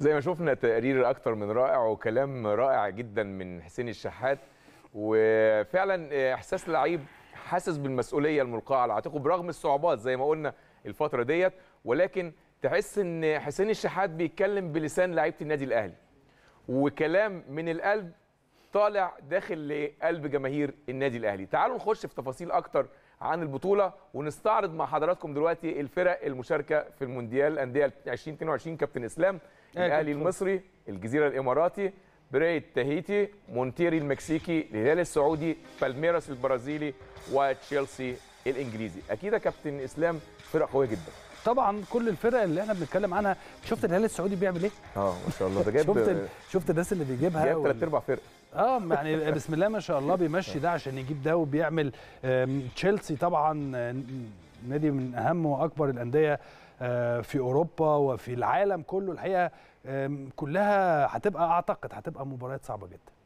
زي ما شفنا تقرير اكتر من رائع وكلام رائع جدا من حسين الشحات وفعلا احساس اللعيب حاسس بالمسؤوليه الملقاه على عاتقه برغم الصعوبات زي ما قلنا الفتره ديت ولكن تحس ان حسين الشحات بيتكلم بلسان لعيبه النادي الاهلي وكلام من القلب طالع داخل لقلب جماهير النادي الاهلي تعالوا نخش في تفاصيل اكتر عن البطوله ونستعرض مع حضراتكم دلوقتي الفرق المشاركه في المونديال الانديه 2022 كابتن اسلام الاهلي المصري الجزيره الاماراتي بريت تاهيتي مونتيري المكسيكي الهلال السعودي بالميراس البرازيلي وتشيلسي الانجليزي اكيد يا كابتن اسلام فرق قويه جدا طبعا كل الفرق اللي احنا بنتكلم عنها شفت الهلال السعودي بيعمل ايه اه ما شاء الله ده جاب شفت شفت الناس اللي بيجيبها جاب ثلاث ارباع فرق اه يعني بسم الله ما شاء الله بيمشي ده عشان يجيب ده وبيعمل تشيلسي طبعا نادي من اهم واكبر الانديه آه، في اوروبا وفي العالم كله الحقيقه كلها هتبقى اعتقد هتبقى مباريات صعبه جدا